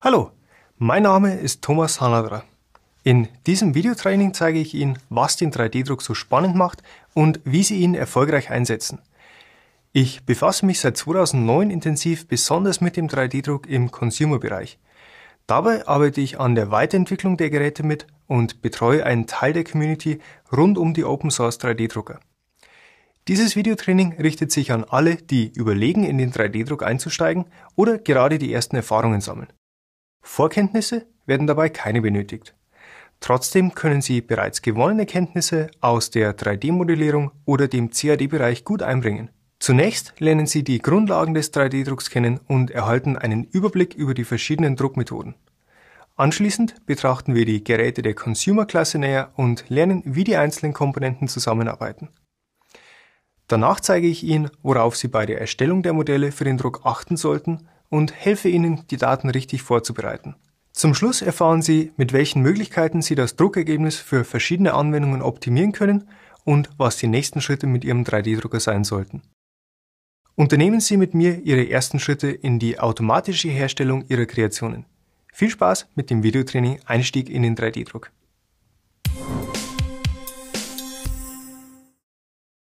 Hallo, mein Name ist Thomas Hanadra. In diesem Videotraining zeige ich Ihnen, was den 3D-Druck so spannend macht und wie Sie ihn erfolgreich einsetzen. Ich befasse mich seit 2009 intensiv besonders mit dem 3D-Druck im Consumer-Bereich. Dabei arbeite ich an der Weiterentwicklung der Geräte mit und betreue einen Teil der Community rund um die Open-Source 3D-Drucker. Dieses Videotraining richtet sich an alle, die überlegen, in den 3D-Druck einzusteigen oder gerade die ersten Erfahrungen sammeln. Vorkenntnisse werden dabei keine benötigt. Trotzdem können Sie bereits gewonnene Kenntnisse aus der 3D-Modellierung oder dem CAD-Bereich gut einbringen. Zunächst lernen Sie die Grundlagen des 3D-Drucks kennen und erhalten einen Überblick über die verschiedenen Druckmethoden. Anschließend betrachten wir die Geräte der Consumer-Klasse näher und lernen, wie die einzelnen Komponenten zusammenarbeiten. Danach zeige ich Ihnen, worauf Sie bei der Erstellung der Modelle für den Druck achten sollten und helfe Ihnen, die Daten richtig vorzubereiten. Zum Schluss erfahren Sie, mit welchen Möglichkeiten Sie das Druckergebnis für verschiedene Anwendungen optimieren können und was die nächsten Schritte mit Ihrem 3D-Drucker sein sollten. Unternehmen Sie mit mir Ihre ersten Schritte in die automatische Herstellung Ihrer Kreationen. Viel Spaß mit dem Videotraining Einstieg in den 3D-Druck.